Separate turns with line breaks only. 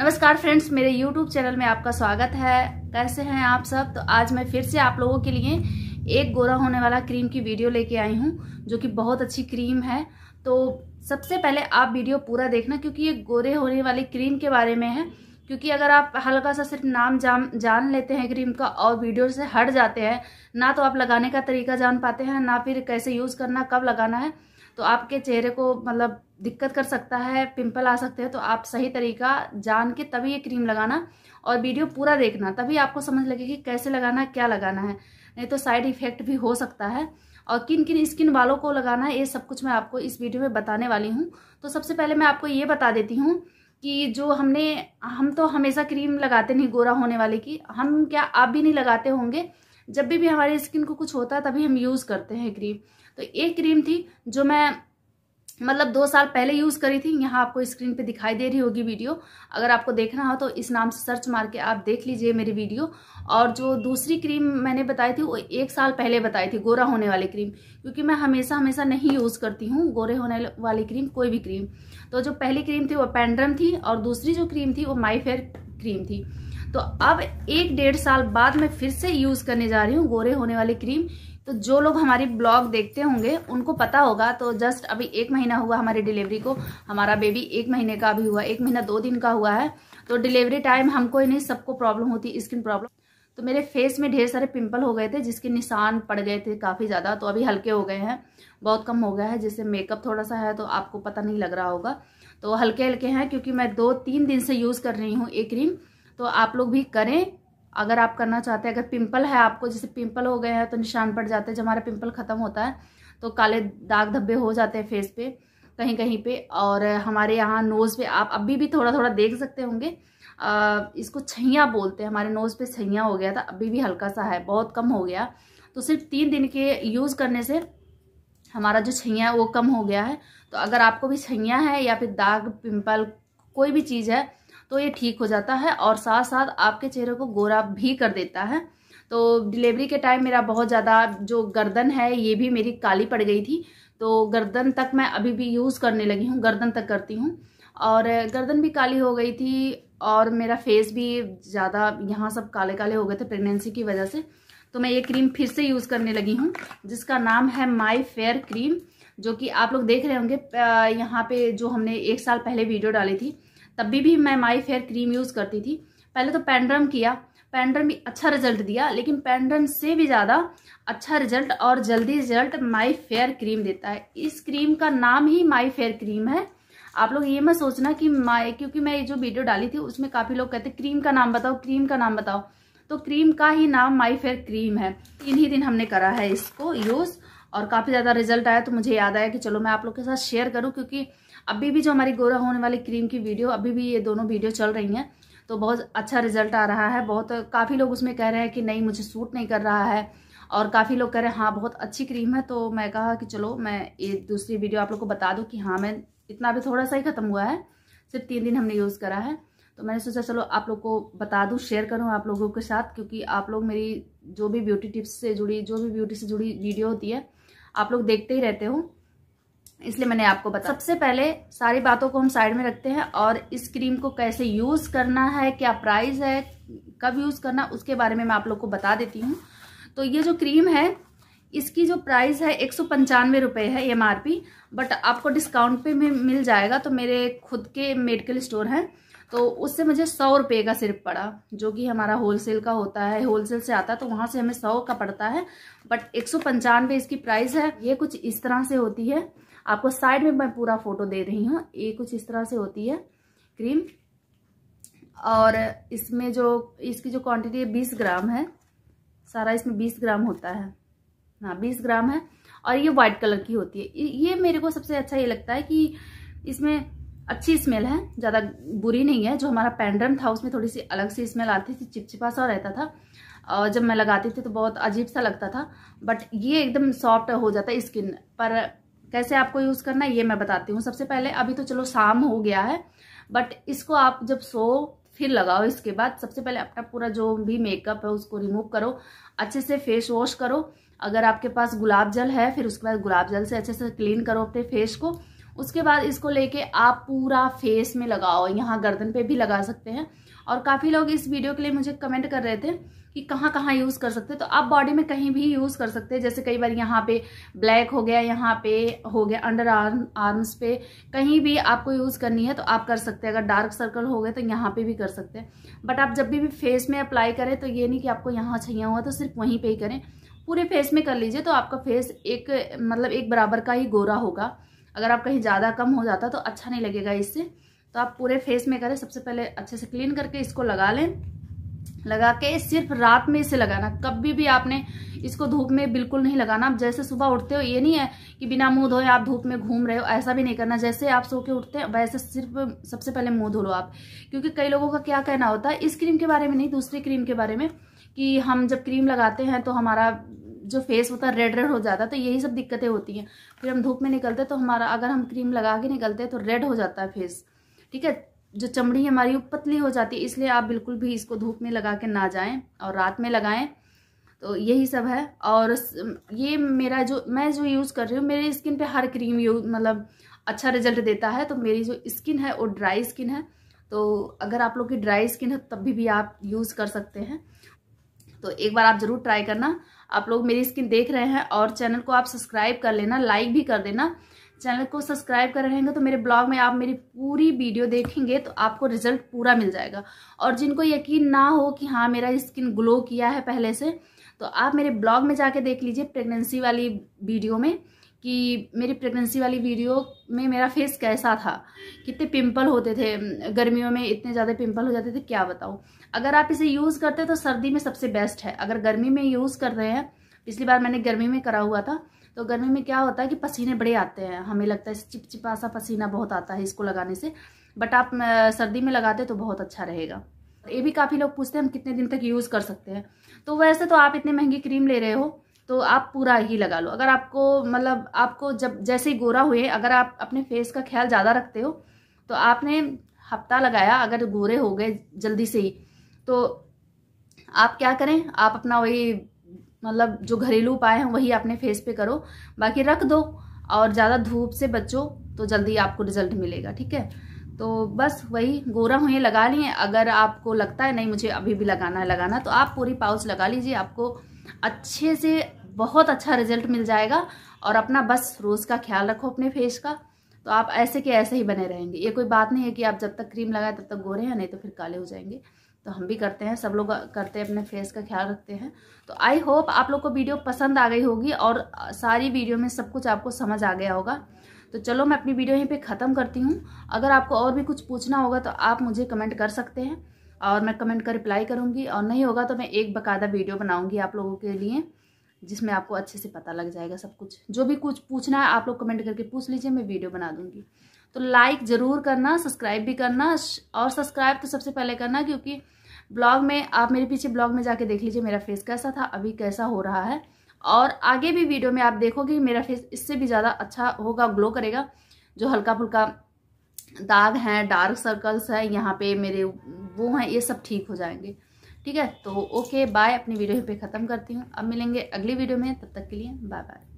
नमस्कार फ्रेंड्स मेरे YouTube channel में आपका स्वागत है कैसे हैं आप सब तो आज मैं फिर से आप लोगों के लिए एक गोरा होने वाला क्रीम की वीडियो लेके आई हूँ जो कि बहुत अच्छी क्रीम है तो सबसे पहले आप वीडियो पूरा देखना क्योंकि ये गोरे होने वाली क्रीम के बारे में है क्योंकि अगर आप हल्का सा सिर्फ नाम जान जान लेते हैं क्रीम का और वीडियो से हट जाते हैं ना तो आप लगाने का तरीका जान पाते हैं ना फिर कैसे यूज़ करना कब लगाना है तो आपके चेहरे को मतलब दिक्कत कर सकता है पिंपल आ सकते हैं तो आप सही तरीका जान के तभी ये क्रीम लगाना और वीडियो पूरा देखना तभी आपको समझ लगे कि कैसे लगाना है क्या लगाना है नहीं तो साइड इफेक्ट भी हो सकता है और किन किन स्किन वालों को लगाना है ये सब कुछ मैं आपको इस वीडियो में बताने वाली हूँ तो सबसे पहले मैं आपको ये बता देती हूँ कि जो हमने हम तो हमेशा क्रीम लगाते नहीं गोरा होने वाले की हम क्या आप भी नहीं लगाते होंगे जब भी भी हमारी स्किन को कुछ होता है तभी हम यूज़ करते हैं क्रीम तो एक क्रीम थी जो मैं मतलब दो साल पहले यूज़ करी थी यहाँ आपको स्क्रीन पे दिखाई दे रही होगी वीडियो अगर आपको देखना हो तो इस नाम से सर्च मार के आप देख लीजिए मेरी वीडियो और जो दूसरी क्रीम मैंने बताई थी वो एक साल पहले बताई थी गोरा होने वाली क्रीम क्योंकि मैं हमेशा हमेशा नहीं यूज़ करती हूँ गोरे होने वाली क्रीम कोई भी क्रीम तो जो पहली क्रीम थी वो पेंड्रम थी और दूसरी जो क्रीम थी वो माई फेयर क्रीम थी तो अब एक डेढ़ साल बाद मैं फिर से यूज़ करने जा रही हूँ गोरे होने वाली क्रीम तो जो लोग हमारी ब्लॉग देखते होंगे उनको पता होगा तो जस्ट अभी एक महीना हुआ हमारी डिलीवरी को हमारा बेबी एक महीने का अभी हुआ एक महीना दो दिन का हुआ है तो डिलीवरी टाइम हमको ही नहीं सबको प्रॉब्लम होती स्किन प्रॉब्लम तो मेरे फेस में ढेर सारे पिंपल हो गए थे जिसके निशान पड़ गए थे काफ़ी ज़्यादा तो अभी हल्के हो गए हैं बहुत कम हो गया है जैसे मेकअप थोड़ा सा है तो आपको पता नहीं लग रहा होगा तो हल्के हल्के हैं क्योंकि मैं दो तीन दिन से यूज़ कर रही हूँ एक क्रीम तो आप लोग भी करें अगर आप करना चाहते हैं अगर पिंपल है आपको जैसे पिंपल हो गए हैं तो निशान पड़ जाते हैं जब हमारा पिंपल ख़त्म होता है तो काले दाग धब्बे हो जाते हैं फेस पे कहीं कहीं पे और हमारे यहाँ नोज़ पे आप अभी भी थोड़ा थोड़ा देख सकते होंगे इसको छैया बोलते हैं हमारे नोज़ पे छैया हो गया था अभी भी हल्का सा है बहुत कम हो गया तो सिर्फ तीन दिन के यूज़ करने से हमारा जो छैया है वो कम हो गया है तो अगर आपको भी छैया है या फिर दाग पिंपल कोई भी चीज़ है तो ये ठीक हो जाता है और साथ साथ आपके चेहरे को गोरा भी कर देता है तो डिलीवरी के टाइम मेरा बहुत ज़्यादा जो गर्दन है ये भी मेरी काली पड़ गई थी तो गर्दन तक मैं अभी भी यूज़ करने लगी हूँ गर्दन तक करती हूँ और गर्दन भी काली हो गई थी और मेरा फेस भी ज़्यादा यहाँ सब काले काले हो गए थे प्रेगनेंसी की वजह से तो मैं ये क्रीम फिर से यूज़ करने लगी हूँ जिसका नाम है माई फेयर क्रीम जो कि आप लोग देख रहे होंगे यहाँ पे जो हमने एक साल पहले वीडियो डाली थी तभी भी मैं माई फेयर क्रीम यूज़ करती थी पहले तो पेंड्रम किया पेंड्रम भी अच्छा रिजल्ट दिया लेकिन पेंड्रम से भी ज़्यादा अच्छा रिजल्ट और जल्दी रिजल्ट माई फेयर क्रीम देता है इस क्रीम का नाम ही माई फेयर क्रीम है आप लोग ये मत सोचना कि माई क्योंकि मैं ये जो वीडियो डाली थी उसमें काफ़ी लोग कहते क्रीम का नाम बताओ क्रीम का नाम बताओ तो क्रीम का ही नाम माई फेयर क्रीम है तीन ही दिन हमने करा है इसको यूज़ और काफ़ी ज़्यादा रिजल्ट आया तो मुझे याद आया कि चलो मैं आप लोग के साथ शेयर करूँ क्योंकि अभी भी जो हमारी गोरा होने वाली क्रीम की वीडियो अभी भी ये दोनों वीडियो चल रही हैं तो बहुत अच्छा रिजल्ट आ रहा है बहुत काफ़ी लोग उसमें कह रहे हैं कि नहीं मुझे सूट नहीं कर रहा है और काफ़ी लोग कह रहे हैं हाँ बहुत अच्छी क्रीम है तो मैं कहा कि चलो मैं ये दूसरी वीडियो आप लोग को बता दूँ कि हाँ मैं इतना भी थोड़ा सा ही ख़त्म हुआ है सिर्फ तीन दिन हमने यूज़ करा है तो मैंने सोचा चलो आप लोग को बता दूँ शेयर करूँ आप लोगों के साथ क्योंकि आप लोग मेरी जो भी ब्यूटी टिप्स से जुड़ी जो भी ब्यूटी से जुड़ी वीडियो होती है आप लोग देखते ही रहते हो इसलिए मैंने आपको बताया सबसे पहले सारी बातों को हम साइड में रखते हैं और इस क्रीम को कैसे यूज़ करना है क्या प्राइस है कब यूज़ करना उसके बारे में मैं आप लोग को बता देती हूँ तो ये जो क्रीम है इसकी जो प्राइस है एक सौ पंचानवे रुपये है एम आर पी बट आपको डिस्काउंट पे में मिल जाएगा तो मेरे खुद के मेडिकल स्टोर हैं तो उससे मुझे सौ रुपये का सिर्फ पड़ा जो कि हमारा होलसेल का होता है होलसेल से आता है तो वहाँ से हमें सौ का पड़ता है बट एक सौ पंचानवे इसकी प्राइस है ये कुछ इस तरह से होती है आपको साइड में मैं पूरा फोटो दे रही हूँ ये कुछ इस तरह से होती है क्रीम और इसमें जो इसकी जो क्वांटिटी है बीस ग्राम है सारा इसमें बीस ग्राम होता है हाँ बीस ग्राम है और ये वाइट कलर की होती है ये मेरे को सबसे अच्छा ये लगता है कि इसमें अच्छी स्मेल है ज़्यादा बुरी नहीं है जो हमारा पैंड्रम था उसमें थोड़ी सी अलग सी स्मेल आती थी चिपचिपा सा रहता था और जब मैं लगाती थी तो बहुत अजीब सा लगता था बट ये एकदम सॉफ्ट हो जाता है स्किन पर कैसे आपको यूज़ करना है ये मैं बताती हूँ सबसे पहले अभी तो चलो शाम हो गया है बट इसको आप जब सो फिर लगाओ इसके बाद सबसे पहले अपना पूरा जो भी मेकअप है उसको रिमूव करो अच्छे से फेस वॉश करो अगर आपके पास गुलाब जल है फिर उसके बाद गुलाब जल से अच्छे से क्लीन करो अपने फेस को उसके बाद इसको लेके आप पूरा फेस में लगाओ यहाँ गर्दन पे भी लगा सकते हैं और काफ़ी लोग इस वीडियो के लिए मुझे कमेंट कर रहे थे कि कहाँ कहाँ यूज़ कर सकते हैं तो आप बॉडी में कहीं भी यूज़ कर सकते हैं जैसे कई बार यहाँ पे ब्लैक हो गया यहाँ पे हो गया अंडर आर्म आर्म्स पे कहीं भी आपको यूज़ करनी है तो आप कर सकते हैं अगर डार्क सर्कल हो गए तो यहाँ पे भी कर सकते हैं बट आप जब भी, भी फेस में अप्लाई करें तो ये नहीं कि आपको यहाँ छैया हुआ तो सिर्फ वहीं पर ही करें पूरे फेस में कर लीजिए तो आपका फेस एक मतलब एक बराबर का ही गोरा होगा अगर आप कहीं ज़्यादा कम हो जाता तो अच्छा नहीं लगेगा इससे तो आप पूरे फेस में करें सबसे पहले अच्छे से क्लीन करके इसको लगा लें लगा के सिर्फ रात में इसे लगाना कभी भी आपने इसको धूप में बिल्कुल नहीं लगाना आप जैसे सुबह उठते हो ये नहीं है कि बिना मुंह धोए आप धूप में घूम रहे हो ऐसा भी नहीं करना जैसे आप सो के उठते हैं वैसे सिर्फ सबसे पहले मुंह धो लो आप क्योंकि कई लोगों का क्या कहना होता है इस क्रीम के बारे में नहीं दूसरी क्रीम के बारे में कि हम जब क्रीम लगाते हैं तो हमारा जो फेस होता है रेड रेड हो जाता है तो यही सब दिक्कतें होती हैं फिर हम धूप में निकलते तो हमारा अगर हम क्रीम लगा के निकलते हैं तो रेड हो जाता है फेस ठीक है जो चमड़ी हमारी वो पतली हो जाती है इसलिए आप बिल्कुल भी इसको धूप में लगा के ना जाएं और रात में लगाएं तो यही सब है और ये मेरा जो मैं जो यूज़ कर रही हूँ मेरी स्किन पे हर क्रीम यूज मतलब अच्छा रिजल्ट देता है तो मेरी जो स्किन है वो ड्राई स्किन है तो अगर आप लोग की ड्राई स्किन है तब भी, भी आप यूज़ कर सकते हैं तो एक बार आप ज़रूर ट्राई करना आप लोग मेरी स्किन देख रहे हैं और चैनल को आप सब्सक्राइब कर लेना लाइक भी कर देना चैनल को सब्सक्राइब कर रहेंगे तो मेरे ब्लॉग में आप मेरी पूरी वीडियो देखेंगे तो आपको रिजल्ट पूरा मिल जाएगा और जिनको यकीन ना हो कि हाँ मेरा स्किन ग्लो किया है पहले से तो आप मेरे ब्लॉग में जाके देख लीजिए प्रेगनेंसी वाली वीडियो में कि मेरी प्रेगनेंसी वाली वीडियो में मेरा फेस कैसा था कितने पिंपल होते थे गर्मियों में इतने ज़्यादा पिंपल हो जाते थे क्या बताऊँ अगर आप इसे यूज़ करते हैं तो सर्दी में सबसे बेस्ट है अगर गर्मी में यूज़ कर रहे हैं पिछली बार मैंने गर्मी में करा हुआ था तो गर्मी में क्या होता है कि पसीने बड़े आते हैं हमें लगता है चिपचिपा सा पसीना बहुत आता है इसको लगाने से बट आप सर्दी में लगाते तो बहुत अच्छा रहेगा ये भी काफ़ी लोग पूछते हैं हम कितने दिन तक यूज़ कर सकते हैं तो वैसे तो आप इतनी महंगी क्रीम ले रहे हो तो आप पूरा ही लगा लो अगर आपको मतलब आपको जब जैसे ही गोरा हुए अगर आप अपने फेस का ख्याल ज़्यादा रखते हो तो आपने हफ्ता लगाया अगर गोरे हो गए जल्दी से ही तो आप क्या करें आप अपना वही मतलब जो घरेलू उपाय हैं वही अपने फेस पे करो बाकी रख दो और ज़्यादा धूप से बचो तो जल्दी आपको रिजल्ट मिलेगा ठीक है तो बस वही गोरा हुए लगा लिए अगर आपको लगता है नहीं मुझे अभी भी लगाना है लगाना तो आप पूरी पाउच लगा लीजिए आपको अच्छे से बहुत अच्छा रिजल्ट मिल जाएगा और अपना बस रोज़ का ख्याल रखो अपने फेस का तो आप ऐसे के ऐसे ही बने रहेंगे ये कोई बात नहीं है कि आप जब तक क्रीम लगाए तब तक गोरे हैं नहीं तो फिर काले हो जाएंगे तो हम भी करते हैं सब लोग करते हैं अपने फेस का ख्याल रखते हैं तो आई होप आप लोग को वीडियो पसंद आ गई होगी और सारी वीडियो में सब कुछ आपको समझ आ गया होगा तो चलो मैं अपनी वीडियो यहीं पे ख़त्म करती हूँ अगर आपको और भी कुछ पूछना होगा तो आप मुझे कमेंट कर सकते हैं और मैं कमेंट का रिप्लाई करूँगी और नहीं होगा तो मैं एक बाकायदा वीडियो बनाऊँगी आप लोगों के लिए जिसमें आपको अच्छे से पता लग जाएगा सब कुछ जो भी कुछ पूछना है आप लोग कमेंट करके पूछ लीजिए मैं वीडियो बना दूँगी तो लाइक ज़रूर करना सब्सक्राइब भी करना और सब्सक्राइब तो सबसे पहले करना क्योंकि ब्लॉग में आप मेरे पीछे ब्लॉग में जाके देख लीजिए मेरा फेस कैसा था अभी कैसा हो रहा है और आगे भी वीडियो में आप देखोगे मेरा फेस इससे भी ज़्यादा अच्छा होगा ग्लो करेगा जो हल्का फुल्का दाग हैं डार्क सर्कल्स हैं यहाँ पे मेरे वो हैं ये सब ठीक हो जाएंगे ठीक है तो ओके बाय अपनी वीडियो पे ख़त्म करती हूँ अब मिलेंगे अगली वीडियो में तब तक के लिए बाय बाय